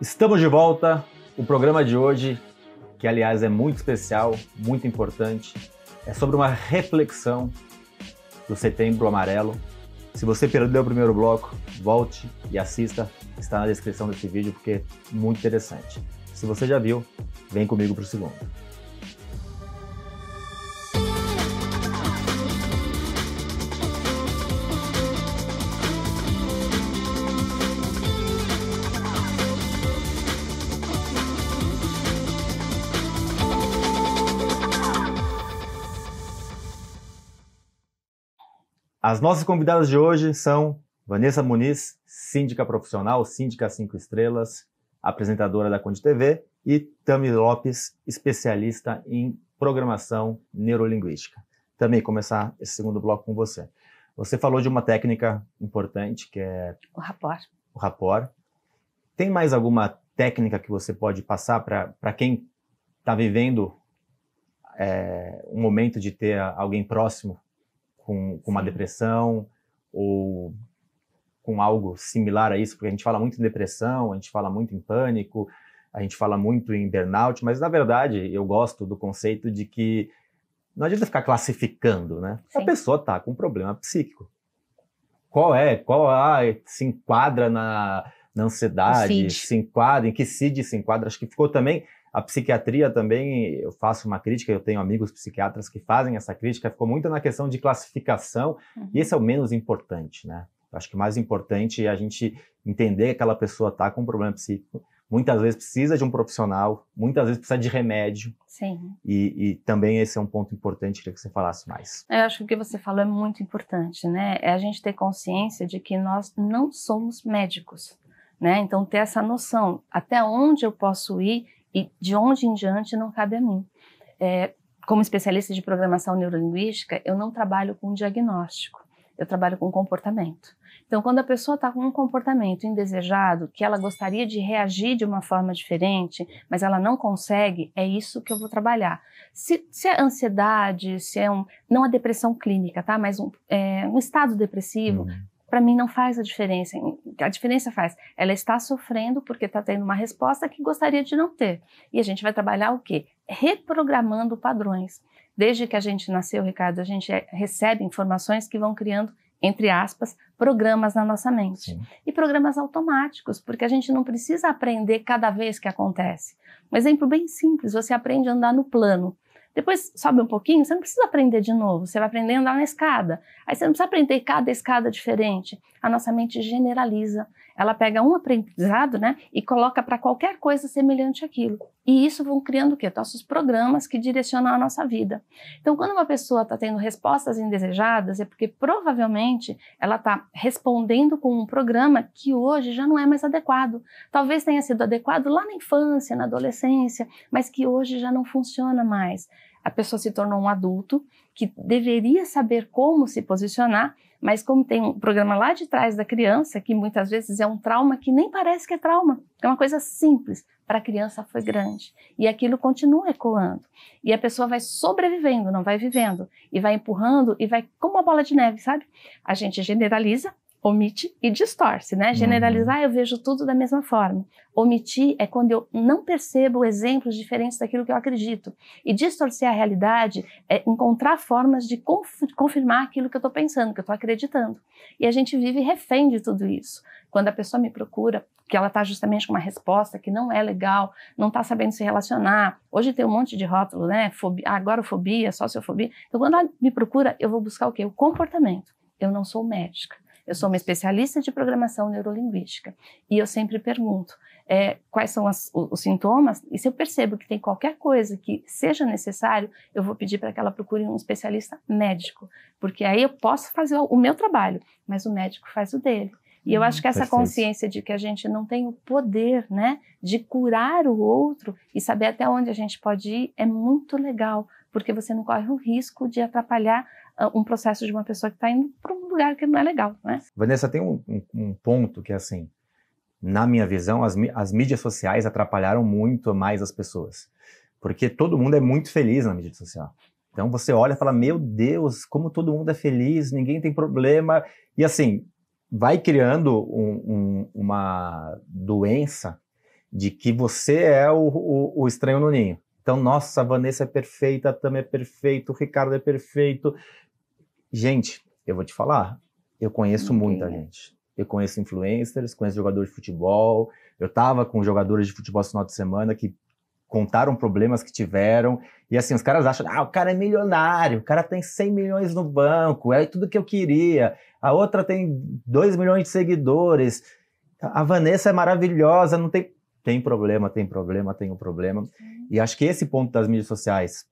Estamos de volta. O programa de hoje, que aliás é muito especial, muito importante, é sobre uma reflexão do Setembro Amarelo. Se você perdeu o primeiro bloco, volte e assista. Está na descrição desse vídeo porque é muito interessante. Se você já viu, vem comigo para o segundo. As nossas convidadas de hoje são Vanessa Muniz, síndica profissional, síndica 5 estrelas, apresentadora da Conde TV, e Tami Lopes, especialista em programação neurolinguística. Também começar esse segundo bloco com você. Você falou de uma técnica importante que é o rapport. O rapport. Tem mais alguma técnica que você pode passar para quem está vivendo é, um momento de ter alguém próximo com, com uma depressão ou com algo similar a isso, porque a gente fala muito em depressão, a gente fala muito em pânico, a gente fala muito em burnout, mas na verdade eu gosto do conceito de que não adianta ficar classificando, né? Sim. A pessoa tá com um problema psíquico. Qual é? Qual ah, se enquadra na, na ansiedade? Se enquadra? Em que CID se enquadra? Acho que ficou também a psiquiatria também, eu faço uma crítica, eu tenho amigos psiquiatras que fazem essa crítica, ficou muito na questão de classificação, uhum. e esse é o menos importante, né? Eu acho que o mais importante é a gente entender que aquela pessoa está com um problema psíquico, muitas vezes precisa de um profissional, muitas vezes precisa de remédio. Sim. E, e, também esse é um ponto importante, queria que você falasse mais. Eu acho que o que você falou é muito importante, né? É a gente ter consciência de que nós não somos médicos, né? Então, ter essa noção, até onde eu posso ir e de onde em diante não cabe a mim. É, como especialista de programação neurolinguística, eu não trabalho com diagnóstico, eu trabalho com comportamento. Então, quando a pessoa está com um comportamento indesejado, que ela gostaria de reagir de uma forma diferente, mas ela não consegue, é isso que eu vou trabalhar. Se, se é ansiedade, se é um. Não a é depressão clínica, tá? Mas um, é, um estado depressivo, uhum para mim não faz a diferença. A diferença faz. Ela está sofrendo porque está tendo uma resposta que gostaria de não ter. E a gente vai trabalhar o quê? Reprogramando padrões. Desde que a gente nasceu, Ricardo, a gente é, recebe informações que vão criando, entre aspas, programas na nossa mente. Sim. E programas automáticos, porque a gente não precisa aprender cada vez que acontece. Um exemplo bem simples: você aprende a andar no plano. Depois sobe um pouquinho, você não precisa aprender de novo, você vai aprender a andar na escada. Aí você não precisa aprender cada escada diferente. A nossa mente generaliza, ela pega um aprendizado, né, e coloca para qualquer coisa semelhante àquilo. E isso vão criando o quê? Nossos programas que direcionam a nossa vida. Então, quando uma pessoa está tendo respostas indesejadas, é porque provavelmente ela está respondendo com um programa que hoje já não é mais adequado. Talvez tenha sido adequado lá na infância, na adolescência, mas que hoje já não funciona mais a pessoa se tornou um adulto que deveria saber como se posicionar, mas como tem um programa lá de trás da criança, que muitas vezes é um trauma que nem parece que é trauma, é uma coisa simples, para a criança foi grande. E aquilo continua ecoando. E a pessoa vai sobrevivendo, não vai vivendo, e vai empurrando, e vai como uma bola de neve, sabe? A gente generaliza, omite e distorce, né? Generalizar, eu vejo tudo da mesma forma. Omitir é quando eu não percebo exemplos diferentes daquilo que eu acredito. E distorcer a realidade é encontrar formas de confirmar aquilo que eu estou pensando, que eu estou acreditando. E a gente vive refém de tudo isso. Quando a pessoa me procura, que ela está justamente com uma resposta que não é legal, não está sabendo se relacionar. Hoje tem um monte de rótulo, né? Ah, fobia, agorafobia, sociofobia. Então, quando ela me procura, eu vou buscar o quê? O comportamento. Eu não sou médica eu sou uma especialista de programação neurolinguística e eu sempre pergunto é, quais são as, os sintomas e se eu percebo que tem qualquer coisa que seja necessário, eu vou pedir para que ela procure um especialista médico, porque aí eu posso fazer o meu trabalho, mas o médico faz o dele. E eu uhum, acho que essa Perfeito. consciência de que a gente não tem o poder, né, de curar o outro e saber até onde a gente pode ir é muito legal, porque você não corre o risco de atrapalhar ah, um processo de uma pessoa que está indo para um lugar que não é legal, né? Vanessa, tem um, um, um ponto que assim, na minha visão, as, as mídias sociais atrapalharam muito mais as pessoas, porque todo mundo é muito feliz na mídia social. Então você olha e fala, meu Deus, como todo mundo é feliz, ninguém tem problema. E assim, vai criando um, um, uma doença de que você é o, o, o, estranho no ninho. Então, nossa, a Vanessa é perfeita, a Tami é perfeito, o Ricardo é perfeito. Gente, eu vou te falar, eu conheço muita é. gente. Eu conheço influencers, conheço jogadores de futebol. Eu estava com jogadores de futebol no final de semana que contaram problemas que tiveram. E assim, os caras acham, ah, o cara é milionário, o cara tem 100 milhões no banco, é tudo que eu queria. A outra tem 2 milhões de seguidores. A Vanessa é maravilhosa, não tem tem problema, tem problema, tem um problema. Sim. E acho que esse ponto das mídias sociais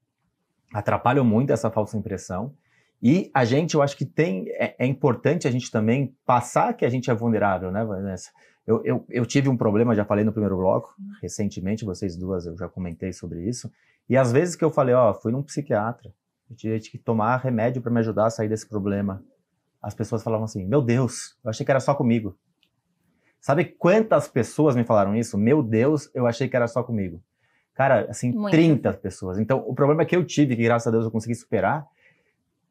atrapalha muito essa falsa impressão. E a gente, eu acho que tem, é, é importante a gente também passar que a gente é vulnerável, né, Vanessa? Eu, eu, eu, tive um problema, já falei no primeiro bloco, recentemente, vocês duas, eu já comentei sobre isso. E às vezes que eu falei, ó, fui num psiquiatra, eu tive que tomar remédio para me ajudar a sair desse problema. As pessoas falavam assim, meu Deus, eu achei que era só comigo. Sabe quantas pessoas me falaram isso? Meu Deus, eu achei que era só comigo. Cara, assim, Muito. 30 pessoas. Então, o problema é que eu tive, que graças a Deus eu consegui superar,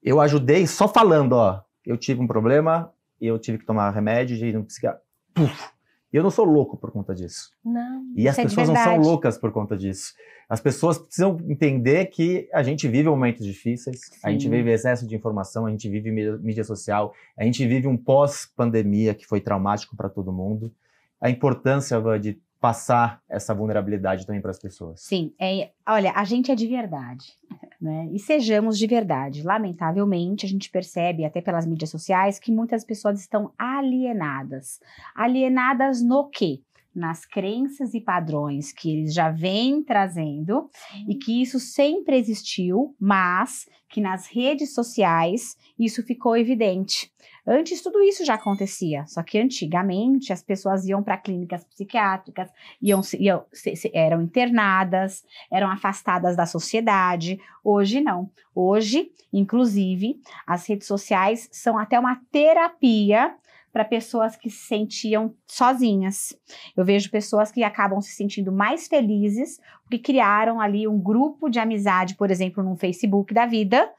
eu ajudei só falando, ó, eu tive um problema eu tive que tomar remédio de ir no psiquiatra. Puf, e eu não sou louco por conta disso. Não. E as é pessoas não são loucas por conta disso. As pessoas precisam entender que a gente vive momentos difíceis, Sim. a gente vive excesso de informação, a gente vive mídia social, a gente vive um pós-pandemia que foi traumático para todo mundo. A importância de passar essa vulnerabilidade também para as pessoas. Sim, é, olha, a gente é de verdade, né? E sejamos de verdade. Lamentavelmente, a gente percebe até pelas mídias sociais que muitas pessoas estão alienadas. Alienadas no quê? nas crenças e padrões que eles já vêm trazendo e uhum. que isso sempre existiu, mas que nas redes sociais isso ficou evidente. Antes tudo isso já acontecia, só que antigamente as pessoas iam para clínicas psiquiátricas, iam, iam se, se, eram internadas, eram afastadas da sociedade. Hoje não. Hoje, inclusive, as redes sociais são até uma terapia para pessoas que se sentiam sozinhas. Eu vejo pessoas que acabam se sentindo mais felizes porque criaram ali um grupo de amizade, por exemplo, no Facebook da vida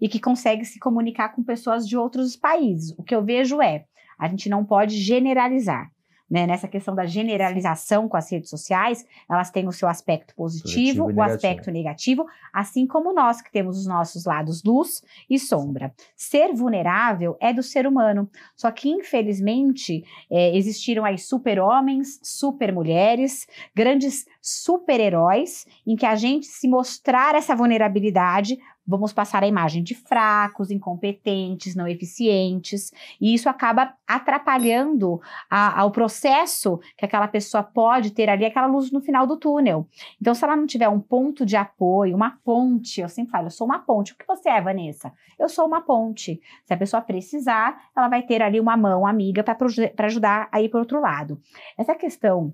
e que consegue se comunicar com pessoas de outros países. O que eu vejo é, a gente não pode generalizar né, nessa questão da generalização com as redes sociais, elas têm o seu aspecto positivo, positivo o aspecto negativo, assim como nós que temos os nossos lados luz e sombra. Ser vulnerável é do ser humano, só que infelizmente é, existiram aí super-homens, super-mulheres, grandes super-heróis, em que a gente se mostrar essa vulnerabilidade vamos passar a imagem de fracos, incompetentes, não eficientes, e isso acaba atrapalhando a, ao processo que aquela pessoa pode ter ali, aquela luz no final do túnel. Então, se ela não tiver um ponto de apoio, uma ponte, eu sempre falo, eu sou uma ponte. O que você é, Vanessa? Eu sou uma ponte. Se a pessoa precisar, ela vai ter ali uma mão amiga para ajudar a ir para o outro lado. Essa questão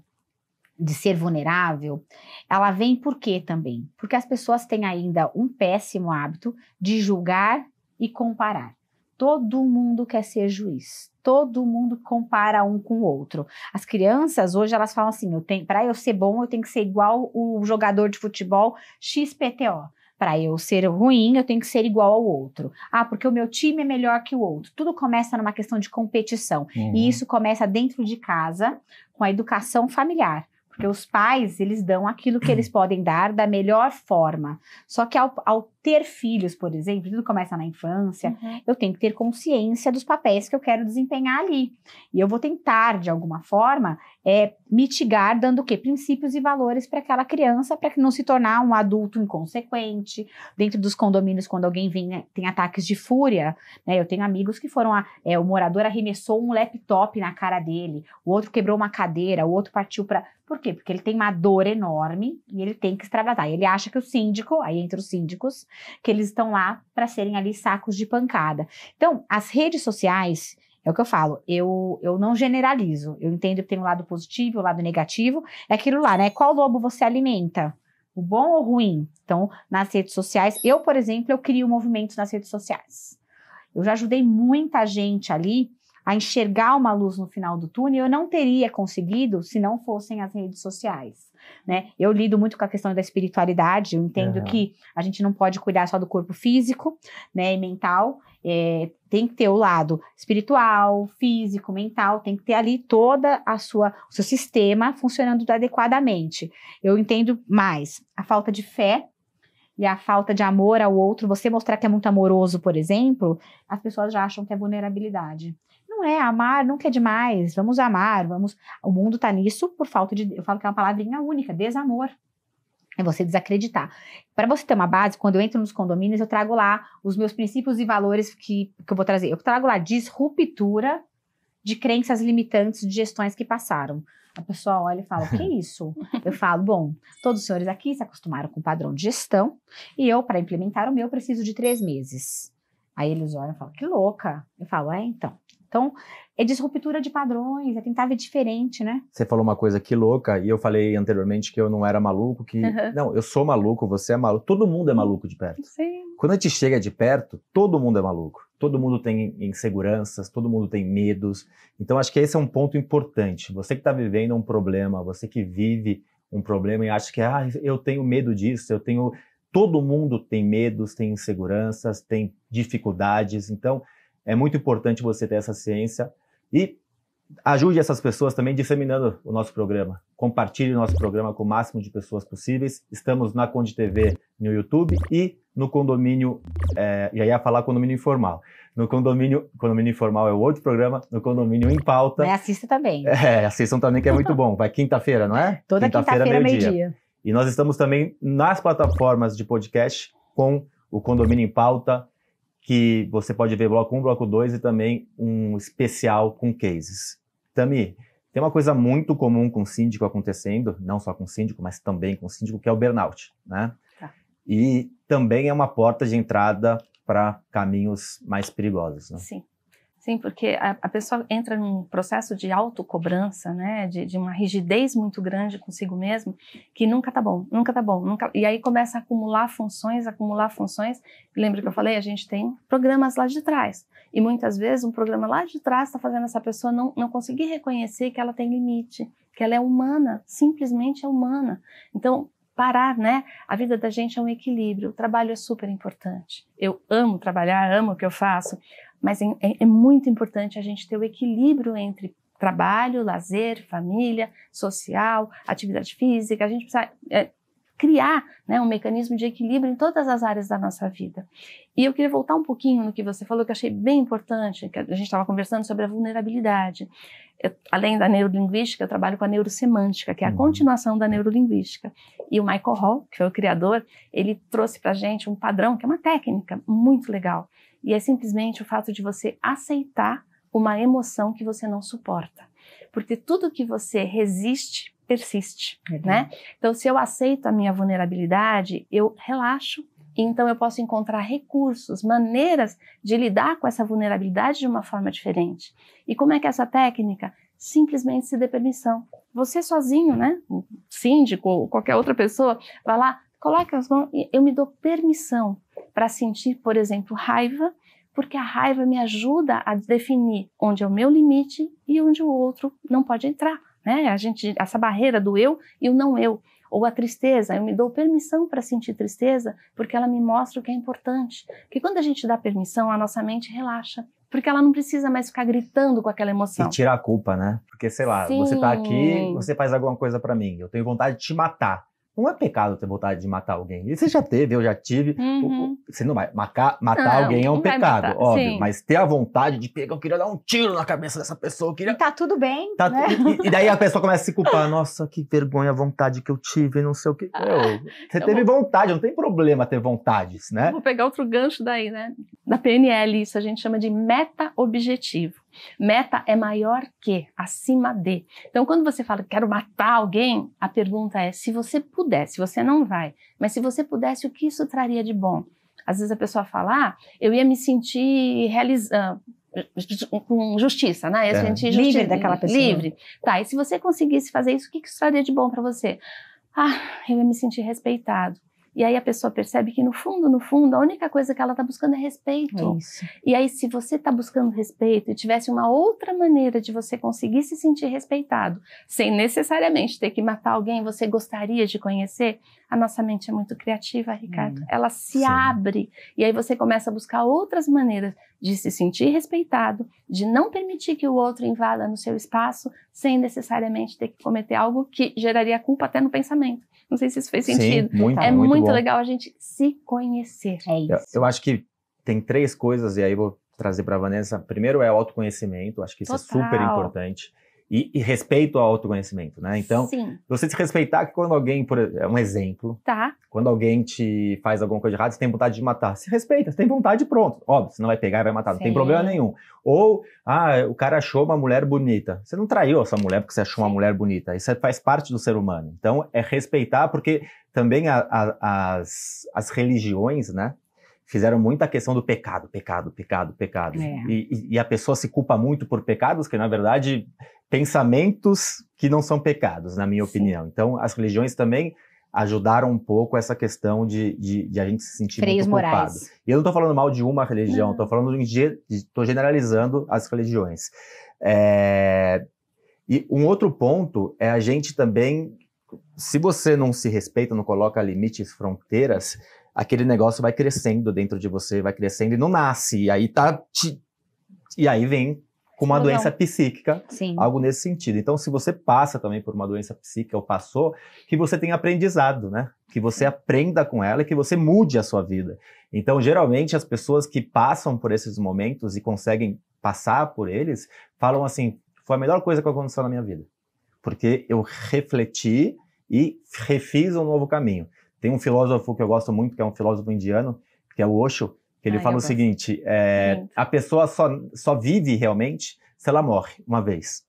de ser vulnerável, ela vem por quê também? Porque as pessoas têm ainda um péssimo hábito de julgar e comparar. Todo mundo quer ser juiz. Todo mundo compara um com o outro. As crianças hoje elas falam assim: para eu ser bom, eu tenho que ser igual o jogador de futebol XPTO. Para eu ser ruim, eu tenho que ser igual ao outro. Ah, porque o meu time é melhor que o outro. Tudo começa numa questão de competição. Uhum. E isso começa dentro de casa, com a educação familiar. Porque os pais, eles dão aquilo que eles podem dar da melhor forma. Só que ao, ao ter filhos, por exemplo, tudo começa na infância, uhum. eu tenho que ter consciência dos papéis que eu quero desempenhar ali. E eu vou tentar, de alguma forma, é, mitigar, dando o quê? Princípios e valores para aquela criança, para que não se tornar um adulto inconsequente. Dentro dos condomínios, quando alguém vem, né, tem ataques de fúria, né? Eu tenho amigos que foram, a, é, o morador arremessou um laptop na cara dele, o outro quebrou uma cadeira, o outro partiu para... Por quê? Porque ele tem uma dor enorme e ele tem que extravasar. Ele acha que o síndico, aí entre os síndicos, que eles estão lá para serem ali sacos de pancada. Então, as redes sociais, é o que eu falo, eu, eu não generalizo. Eu entendo que tem um lado positivo, o um lado negativo. É aquilo lá, né? Qual lobo você alimenta? O bom ou o ruim? Então, nas redes sociais, eu, por exemplo, eu crio movimentos nas redes sociais. Eu já ajudei muita gente ali a enxergar uma luz no final do túnel. Eu não teria conseguido se não fossem as redes sociais né? Eu lido muito com a questão da espiritualidade, eu entendo uhum. que a gente não pode cuidar só do corpo físico, né, e mental, é, tem que ter o lado espiritual, físico, mental, tem que ter ali toda a sua o seu sistema funcionando adequadamente. Eu entendo mais a falta de fé e a falta de amor ao outro, você mostrar que é muito amoroso, por exemplo, as pessoas já acham que é vulnerabilidade não é, amar nunca é demais, vamos amar, vamos. O mundo tá nisso por falta de. Eu falo que é uma palavrinha única, desamor. É você desacreditar. Para você ter uma base, quando eu entro nos condomínios, eu trago lá os meus princípios e valores que, que eu vou trazer. Eu trago lá disruptura de crenças limitantes de gestões que passaram. A pessoa olha e fala: o que é isso? Eu falo: bom, todos os senhores aqui se acostumaram com o padrão de gestão e eu, para implementar o meu, preciso de três meses. Aí eles olham e falam: que louca. Eu falo: é, então. Então, é disruptura de padrões, é tentar ver diferente, né? Você falou uma coisa que louca, e eu falei anteriormente que eu não era maluco, que. Uhum. Não, eu sou maluco, você é maluco, todo mundo é maluco de perto. Sim. Quando a gente chega de perto, todo mundo é maluco. Todo mundo tem inseguranças, todo mundo tem medos. Então, acho que esse é um ponto importante. Você que está vivendo um problema, você que vive um problema e acha que, ah, eu tenho medo disso, eu tenho. Todo mundo tem medos, tem inseguranças, tem dificuldades. Então, é muito importante você ter essa ciência e ajude essas pessoas também disseminando o nosso programa. Compartilhe o nosso programa com o máximo de pessoas possíveis. Estamos na Conde TV no YouTube e no condomínio, é, já ia falar condomínio informal. No condomínio, condomínio informal é o outro programa, no condomínio em pauta. Mas assista também. É, assistam também que é muito bom. Vai quinta-feira, não é? Toda quinta-feira, quinta meio-dia. Meio e nós estamos também nas plataformas de podcast com o Condomínio em Pauta, que você pode ver bloco 1, bloco 2 e também um especial com cases. Tami, tem uma coisa muito comum com síndico acontecendo, não só com síndico, mas também com síndico, que é o burnout, né? Tá. E também é uma porta de entrada para caminhos mais perigosos. Né? Sim. Sim, porque a, a, pessoa entra num processo de autocobrança, né? De, de, uma rigidez muito grande consigo mesmo, que nunca tá bom, nunca tá bom, nunca. E aí começa a acumular funções, acumular funções. Lembra que eu falei? A gente tem programas lá de trás. E muitas vezes um programa lá de trás está fazendo essa pessoa não, não conseguir reconhecer que ela tem limite, que ela é humana, simplesmente é humana. Então, parar, né? A vida da gente é um equilíbrio. O trabalho é super importante. Eu amo trabalhar, amo o que eu faço, mas é, é muito importante a gente ter o equilíbrio entre trabalho, lazer, família, social, atividade física. A gente precisa é, criar né, um mecanismo de equilíbrio em todas as áreas da nossa vida. E eu queria voltar um pouquinho no que você falou, que eu achei bem importante, que a gente estava conversando sobre a vulnerabilidade. Eu, além da neurolinguística, eu trabalho com a neurosemântica, que é a uhum. continuação da neurolinguística. E o Michael Hall, que foi o criador, ele trouxe para a gente um padrão, que é uma técnica muito legal, e é simplesmente o fato de você aceitar uma emoção que você não suporta. Porque tudo que você resiste persiste, uhum. né? Então, se eu aceito a minha vulnerabilidade, eu relaxo então eu posso encontrar recursos, maneiras de lidar com essa vulnerabilidade de uma forma diferente. E como é que é essa técnica? Simplesmente se dê permissão. Você sozinho, né? Um síndico ou qualquer outra pessoa, vai lá, coloca as mãos e eu me dou permissão para sentir, por exemplo, raiva, porque a raiva me ajuda a definir onde é o meu limite e onde o outro não pode entrar. Né? A gente, essa barreira do eu e o não eu ou a tristeza, eu me dou permissão para sentir tristeza, porque ela me mostra o que é importante. Que quando a gente dá permissão, a nossa mente relaxa, porque ela não precisa mais ficar gritando com aquela emoção. E tirar a culpa, né? Porque sei lá, Sim. você tá aqui, você faz alguma coisa para mim, eu tenho vontade de te matar. Não é pecado ter vontade de matar alguém. Você já teve, eu já tive. Uhum. Você não vai. Matar, matar não, alguém é um pecado, matar, óbvio. Sim. Mas ter a vontade de pegar, eu queria dar um tiro na cabeça dessa pessoa. Eu queria... E tá tudo bem. Tá, né? e, e, daí a pessoa começa a se culpar. Nossa, que vergonha, a vontade que eu tive, não sei o que. Ah, você teve vou... vontade, não tem problema ter vontades, né? vou pegar outro gancho daí, né? Da PNL, isso a gente chama de meta-objetivo. Meta é maior que, acima de. Então, quando você fala quero matar alguém, a pergunta é: se você pudesse, você não vai, mas se você pudesse, o que isso traria de bom? Às vezes a pessoa fala: ah, eu ia me sentir realizando ah, com justiça, né? É. Gente, justi livre daquela pessoa. Livre. Tá, e se você conseguisse fazer isso, o que, que isso traria de bom para você? Ah, eu ia me sentir respeitado. E aí a pessoa percebe que no fundo, no fundo, a única coisa que ela está buscando é respeito. É isso. E aí se você está buscando respeito e tivesse uma outra maneira de você conseguir se sentir respeitado, sem necessariamente ter que matar alguém, você gostaria de conhecer, a nossa mente é muito criativa, Ricardo. Hum, Ela se sim. abre. E aí você começa a buscar outras maneiras de se sentir respeitado, de não permitir que o outro invada no seu espaço, sem necessariamente ter que cometer algo que geraria culpa até no pensamento. Não sei se isso fez sentido. Sim, muito, é muito, muito legal a gente se conhecer. É isso. Eu, eu, acho que tem três coisas, e aí vou trazer para Vanessa. Primeiro é o autoconhecimento, acho que isso Total. é super importante. E, e, respeito ao autoconhecimento, né? Então, Sim. você se respeitar que quando alguém, por é um exemplo, tá. quando alguém te faz alguma coisa de errado, você tem vontade de matar, se respeita, você tem vontade pronto. Óbvio, você não vai pegar e vai matar, Sim. não tem problema nenhum. Ou, ah, o cara achou uma mulher bonita. Você não traiu essa mulher porque você achou Sim. uma mulher bonita. Isso é, faz parte do ser humano. Então, é respeitar porque também a, a, as, as religiões, né? fizeram muita questão do pecado, pecado, pecado, pecado. É. E, e, a pessoa se culpa muito por pecados que, na verdade, pensamentos que não são pecados, na minha Sim. opinião. Então, as religiões também ajudaram um pouco essa questão de, de, de a gente se sentir Freios muito culpado. Morais. E eu não estou falando mal de uma religião, estou falando estou generalizando as religiões. É... E um outro ponto é a gente também, se você não se respeita, não coloca limites, fronteiras, aquele negócio vai crescendo dentro de você, vai crescendo e não nasce. E aí tá. Te... E aí vem com uma doença psíquica, Sim. algo nesse sentido. Então, se você passa também por uma doença psíquica ou passou, que você tenha aprendizado, né? Que você aprenda com ela e que você mude a sua vida. Então, geralmente, as pessoas que passam por esses momentos e conseguem passar por eles, falam assim: foi a melhor coisa que aconteceu na minha vida, porque eu refleti e refiz um novo caminho. Tem um filósofo que eu gosto muito, que é um filósofo indiano, que é o Osho, que ele Ai, ah, fala o seguinte: é, a pessoa só, só vive realmente se ela morre uma vez.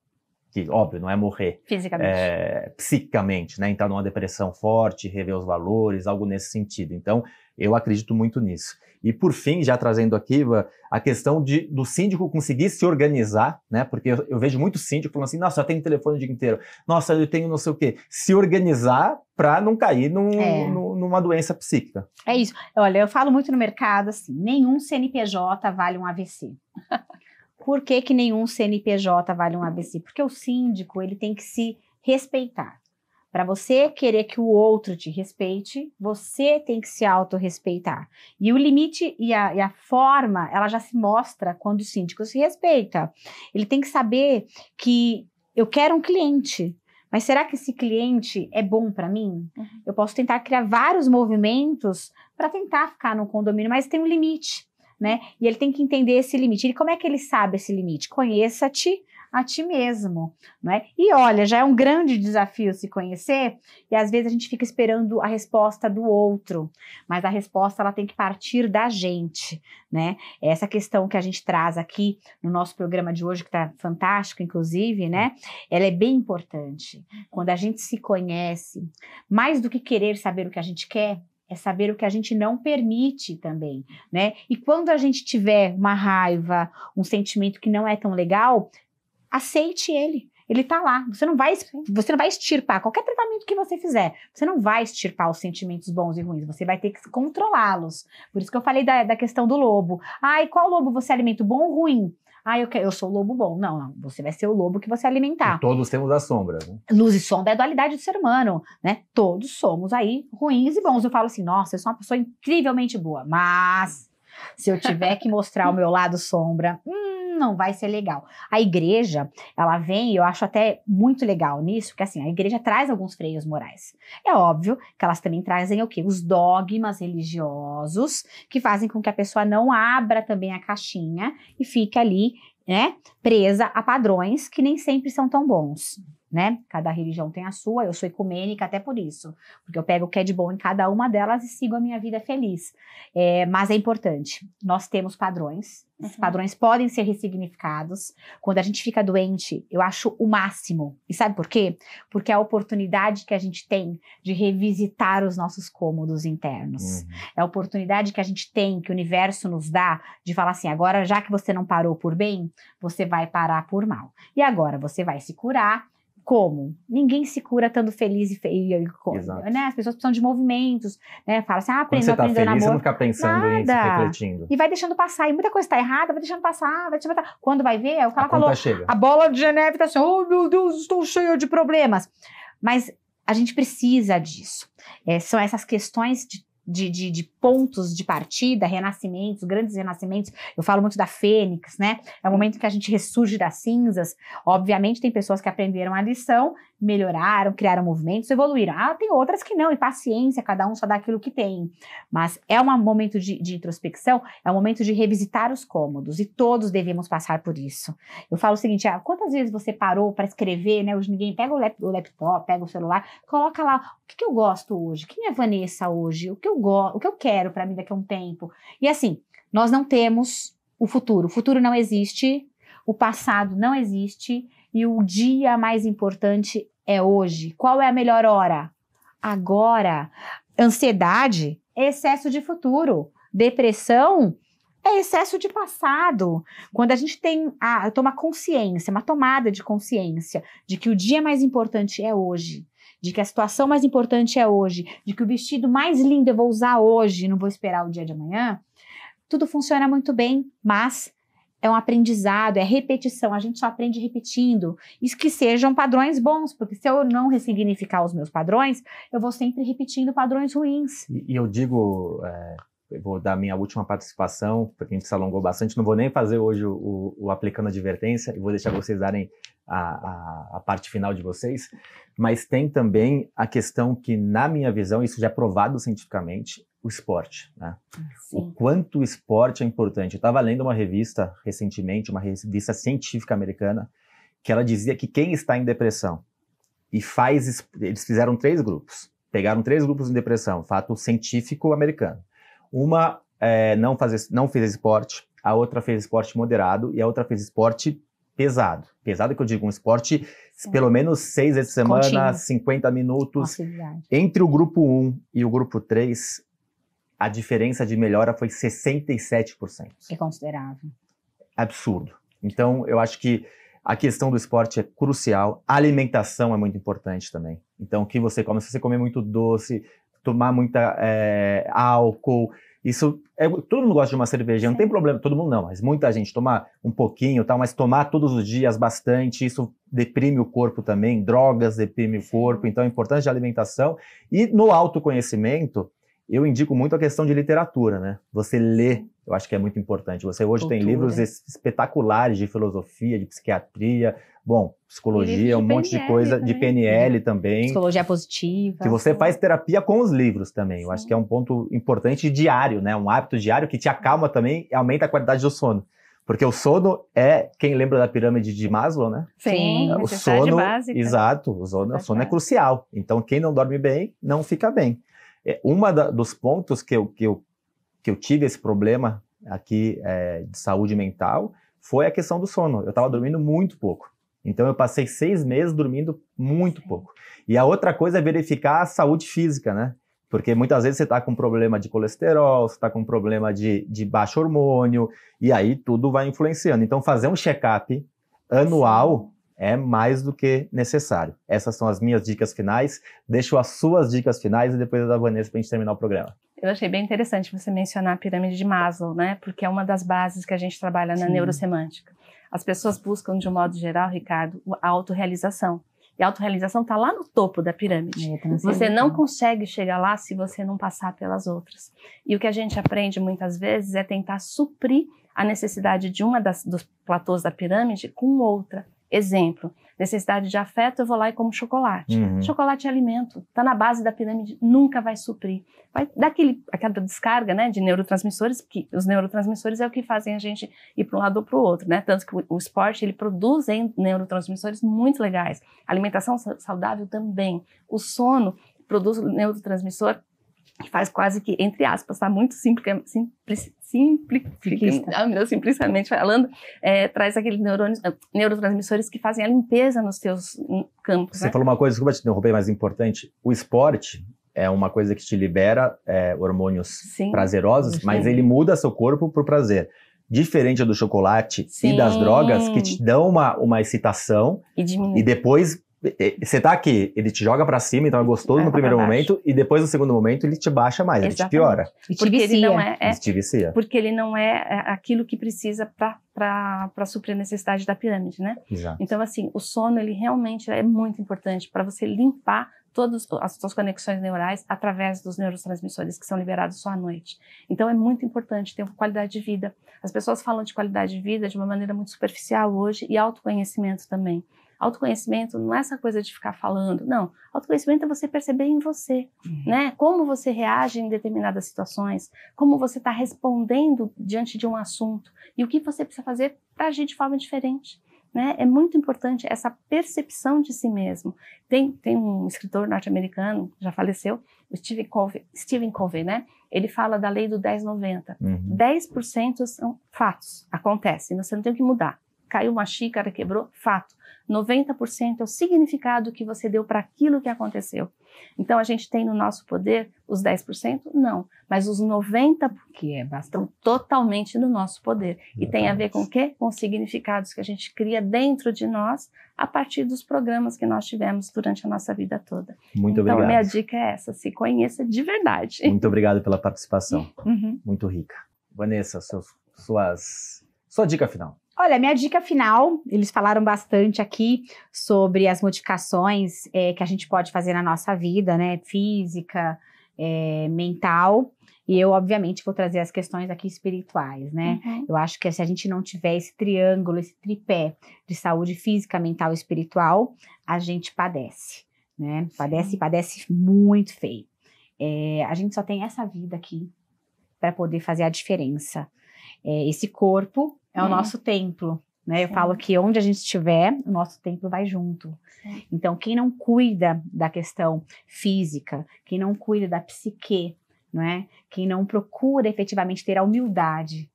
Que, óbvio, não é morrer. Fisicamente. É, psicamente, né? Entrar numa depressão forte, rever os valores, algo nesse sentido. Então, eu acredito muito nisso. E por fim, já trazendo aqui a questão de, do síndico conseguir se organizar, né? Porque eu, eu vejo muito síndico falando assim: nossa, eu tenho telefone o dia inteiro, nossa, eu tenho não sei o quê. Se organizar para não cair num, é. numa doença psíquica. É isso. Olha, eu falo muito no mercado assim: nenhum CNPJ vale um AVC. Por que, que nenhum CNPJ vale um ABC? Porque o síndico ele tem que se respeitar. Para você querer que o outro te respeite, você tem que se autorrespeitar. E o limite e a, e a, forma, ela já se mostra quando o síndico se respeita. Ele tem que saber que eu quero um cliente, mas será que esse cliente é bom para mim? Uhum. Eu posso tentar criar vários movimentos para tentar ficar no condomínio, mas tem um limite. Né? E ele tem que entender esse limite. E como é que ele sabe esse limite? Conheça-te a ti mesmo, não é? E olha, já é um grande desafio se conhecer, e às vezes a gente fica esperando a resposta do outro, mas a resposta ela tem que partir da gente, né? Essa questão que a gente traz aqui no nosso programa de hoje, que está fantástico, inclusive, né? Ela é bem importante. Quando a gente se conhece, mais do que querer saber o que a gente quer, é saber o que a gente não permite também, né? E quando a gente tiver uma raiva, um sentimento que não é tão legal, aceite ele. Ele tá lá. Você não vai, você não vai extirpar qualquer tratamento que você fizer. Você não vai extirpar os sentimentos bons e ruins. Você vai ter que controlá-los. Por isso que eu falei da, da questão do lobo. Ai, ah, qual lobo você alimenta, bom ou ruim? Ah, eu, eu sou o lobo bom. Não, não, você vai ser o lobo que você alimentar. E todos temos a sombra. Né? Luz e sombra é a dualidade do ser humano, né? Todos somos aí ruins e bons. Eu falo assim, nossa, eu sou uma pessoa incrivelmente boa, mas se eu tiver que mostrar o meu lado sombra, hum, não vai ser legal. A igreja, ela vem, eu acho até muito legal nisso, que assim, a igreja traz alguns freios morais. É óbvio que elas também trazem o quê? Os dogmas religiosos, que fazem com que a pessoa não abra também a caixinha e fique ali, né, presa a padrões que nem sempre são tão bons né? Cada religião tem a sua, eu sou ecumênica até por isso, porque eu pego o que é de bom em cada uma delas e sigo a minha vida feliz. É, mas é importante, nós temos padrões, esses uhum. padrões podem ser ressignificados. Quando a gente fica doente, eu acho o máximo. E sabe por quê? Porque é a oportunidade que a gente tem de revisitar os nossos cômodos internos. Uhum. É a oportunidade que a gente tem, que o universo nos dá, de falar assim: agora, já que você não parou por bem, você vai parar por mal. E agora você vai se curar como? Ninguém se cura estando feliz e feio. Né? As pessoas precisam de movimentos, né? Fala assim, ah, aprendeu, você tá aprendeu feliz, namoro. Você não fica pensando Nada. em refletindo. E vai deixando passar. E muita coisa está errada, vai deixando passar, vai deixando passar. Quando vai ver, é o que ela falou. Chega. A bola de Geneve está assim, oh meu Deus, estou cheio de problemas. Mas a gente precisa disso. É, são essas questões de de, de, de, pontos de partida, renascimentos, grandes renascimentos. Eu falo muito da Fênix, né? É o momento que a gente ressurge das cinzas. Obviamente, tem pessoas que aprenderam a lição melhoraram, criaram movimentos, evoluíram. Ah, tem outras que não, e paciência, cada um só dá aquilo que tem. Mas é um momento de, de introspecção, é um momento de revisitar os cômodos, e todos devemos passar por isso. Eu falo o seguinte: ah, quantas vezes você parou para escrever, né? Hoje ninguém pega o, lap, o laptop, pega o celular, coloca lá o que, que eu gosto hoje, quem é Vanessa hoje, o que eu, go o que eu quero para mim daqui a um tempo. E assim, nós não temos o futuro. O futuro não existe, o passado não existe, e o dia mais importante é hoje. Qual é a melhor hora? Agora. Ansiedade excesso de futuro. Depressão é excesso de passado. Quando a gente tem a, toma consciência, uma tomada de consciência de que o dia mais importante é hoje, de que a situação mais importante é hoje, de que o vestido mais lindo eu vou usar hoje, não vou esperar o dia de amanhã, tudo funciona muito bem, mas é um aprendizado, é repetição. A gente só aprende repetindo. Isso que sejam padrões bons, porque se eu não ressignificar os meus padrões, eu vou sempre repetindo padrões ruins. E, e eu digo, é, eu vou dar minha última participação, porque a gente se alongou bastante. Não vou nem fazer hoje o, o, o aplicando advertência e vou deixar vocês darem a, a, a, parte final de vocês. Mas tem também a questão que, na minha visão, isso já é provado cientificamente, o esporte. Né? Ah, o quanto o esporte é importante. Eu estava lendo uma revista recentemente, uma revista científica americana, que ela dizia que quem está em depressão e faz. Eles fizeram três grupos. Pegaram três grupos em depressão, fato científico americano uma é, não, fazer, não fez esporte, a outra fez esporte moderado e a outra fez esporte pesado. Pesado que eu digo, um esporte Sim. pelo menos seis vezes por semana, Contínuo. 50 minutos. Nossa, é Entre o grupo 1 e o grupo 3, a diferença de melhora foi 67%. É considerável. Absurdo. Então, eu acho que a questão do esporte é crucial. A alimentação é muito importante também. Então, o que você come, se você comer muito doce, tomar muita é, álcool. Isso é, todo mundo gosta de uma cerveja, não tem problema, todo mundo não, mas muita gente tomar um pouquinho, tal, mas tomar todos os dias bastante, isso deprime o corpo também, drogas deprime o corpo, então é importante a alimentação. E no autoconhecimento, eu indico muito a questão de literatura, né? Você lê, eu acho que é muito importante. Você hoje Cultura. tem livros espetaculares de filosofia, de psiquiatria, Bom, psicologia, um PNL, monte de coisa, também. de PNL uhum. também. Psicologia positiva. Que você faz terapia com os livros também. Sim. Eu acho que é um ponto importante diário, né? Um hábito diário que te acalma também e aumenta a qualidade do sono. Porque o sono é, quem lembra da pirâmide de Maslow, né? Sim, o sono, básica. exato, o sono, o sono é crucial. Então, quem não dorme bem, não fica bem. É, uma dos pontos que eu, que, eu, que eu tive esse problema aqui é, de saúde mental foi a questão do sono. Eu estava dormindo muito pouco. Então eu passei seis meses dormindo muito pouco. E a outra coisa é verificar a saúde física, né? Porque muitas vezes você está com problema de colesterol, você está com problema de, de baixo hormônio, e aí tudo vai influenciando. Então fazer um check-up anual é mais do que necessário. Essas são as minhas dicas finais. Deixo as suas dicas finais e depois a da Vanessa para a gente terminar o programa. Eu achei bem interessante você mencionar a pirâmide de Maslow, né? Porque é uma das bases que a gente trabalha na Sim. neurosemântica. As pessoas buscam, de um modo geral, Ricardo, a autorrealização. E a autorrealização está lá no topo da pirâmide. É, você não consegue chegar lá se você não passar pelas outras. E o que a gente aprende muitas vezes é tentar suprir a necessidade de uma das, dos platôs da pirâmide com outra. Exemplo, necessidade de afeto, eu vou lá e como chocolate. Uhum. Chocolate é alimento, está na base da pirâmide, nunca vai suprir. Vai dar aquele, aquela descarga né, de neurotransmissores, porque os neurotransmissores é o que fazem a gente ir para um lado ou para o outro, né? Tanto que o, o esporte ele produz neurotransmissores muito legais. A alimentação saudável também. O sono produz neurotransmissor faz quase que, entre aspas, tá muito simplica, simples, simplifica, ah, simplesmente falando, é, traz aqueles neurônios, ah, neurotransmissores que fazem a limpeza nos seus hum, campos. Você né? falou uma coisa, desculpa te interromper, mas importante, o esporte é uma coisa que te libera é, hormônios sim, prazerosos, sim. mas ele muda seu corpo pro prazer diferente do chocolate Sim. e das drogas que te dão uma, uma excitação e, e, depois você tá aqui, ele te joga para cima, então é gostoso é no primeiro momento, e depois no segundo momento ele te baixa mais, Exatamente. ele te piora. E te porque vicia. Ele não é, é te vicia. Porque ele não é, é aquilo que precisa para suprir a necessidade da pirâmide, né? Exato. Então, assim, o sono ele realmente é muito importante para você limpar todas as suas conexões neurais através dos neurotransmissores que são liberados só à noite. Então é muito importante ter uma qualidade de vida. As pessoas falam de qualidade de vida de uma maneira muito superficial hoje e autoconhecimento também. Autoconhecimento não é essa coisa de ficar falando, não. Autoconhecimento é você perceber em você, uhum. né? Como você reage em determinadas situações, como você está respondendo diante de um assunto e o que você precisa fazer para agir de forma diferente. Né? É muito importante essa percepção de si mesmo. Tem, tem um escritor norte-americano, já faleceu, Stephen Covey, Stephen Covey, né? Ele fala da lei do 1090. Uhum. 10% são fatos, acontece, você não tem o que mudar. Caiu uma xícara, quebrou, fato. 90% é o significado que você deu para aquilo que aconteceu. Então a gente tem no nosso poder os 10%? Não, mas os 90% porque é, estão totalmente no nosso poder. E tem a ver com o quê? Com os significados que a gente cria dentro de nós a partir dos programas que nós tivemos durante a nossa vida toda. Muito então, obrigado. Então minha dica é essa, se conheça de verdade. Muito obrigado pela participação. Uhum. Muito rica. Vanessa, suas, sua dica final. Olha, minha dica final, eles falaram bastante aqui sobre as modificações é, que a gente pode fazer na nossa vida, né? Física, é, mental. E eu, obviamente, vou trazer as questões aqui espirituais, né? Uhum. Eu acho que se a gente não tiver esse triângulo, esse tripé de saúde física, mental e espiritual, a gente padece, né? Padece e padece muito feio. É, a gente só tem essa vida aqui para poder fazer a diferença. É, esse corpo é o uhum. nosso templo. Né? Eu falo que onde a gente estiver, o nosso templo vai junto. Sim. Então, quem não cuida da questão física, quem não cuida da psique, não é? quem não procura efetivamente ter a humildade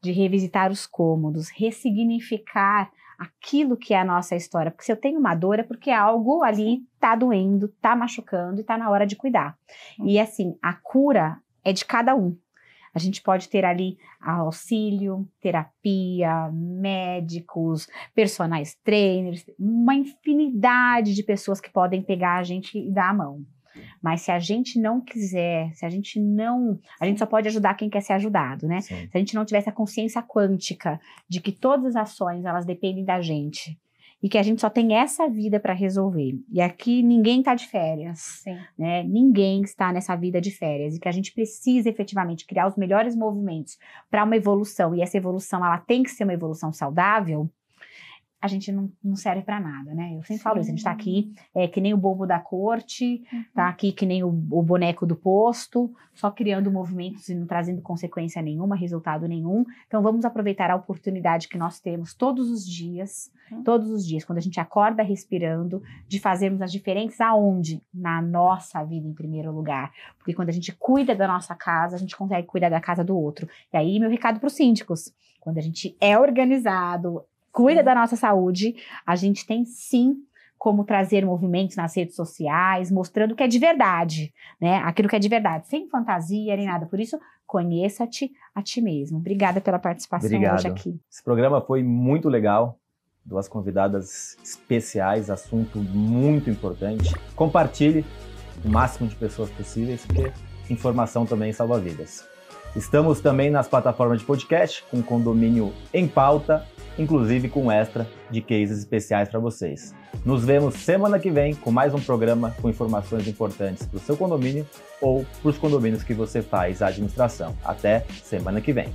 de revisitar os cômodos, ressignificar aquilo que é a nossa história. Porque se eu tenho uma dor é porque algo ali tá doendo, tá machucando e tá na hora de cuidar. E assim, a cura é de cada um. A gente pode ter ali auxílio, terapia, médicos, personagens trainers, uma infinidade de pessoas que podem pegar a gente e dar a mão. Mas se a gente não quiser, se a gente não. A gente só pode ajudar quem quer ser ajudado, né? Sim. Se a gente não tivesse a consciência quântica de que todas as ações elas dependem da gente, e que a gente só tem essa vida para resolver. E aqui ninguém está de férias, Sim. né? Ninguém está nessa vida de férias e que a gente precisa efetivamente criar os melhores movimentos para uma evolução e essa evolução ela tem que ser uma evolução saudável a gente não, não serve para nada, né? Eu sempre Sim. falo isso, a gente está aqui é, que nem o bobo da corte, uhum. tá aqui que nem o, o, boneco do posto, só criando movimentos e não trazendo consequência nenhuma, resultado nenhum. Então vamos aproveitar a oportunidade que nós temos todos os dias, uhum. todos os dias, quando a gente acorda respirando, de fazermos as diferenças aonde? Na nossa vida em primeiro lugar. Porque quando a gente cuida da nossa casa, a gente consegue cuidar da casa do outro. E aí, meu recado para os síndicos, quando a gente é organizado, cuida da nossa saúde. A gente tem sim como trazer movimentos nas redes sociais, mostrando o que é de verdade, né? Aquilo que é de verdade, sem fantasia nem nada. Por isso, conheça-te a ti mesmo. Obrigada pela participação Obrigado. hoje aqui. Esse programa foi muito legal. Duas convidadas especiais, assunto muito importante. Compartilhe o máximo de pessoas possíveis, porque informação também salva vidas. Estamos também nas plataformas de podcast, com condomínio em pauta, inclusive com extra de cases especiais para vocês. Nos vemos semana que vem com mais um programa com informações importantes para o seu condomínio ou para os condomínios que você faz a administração. Até semana que vem.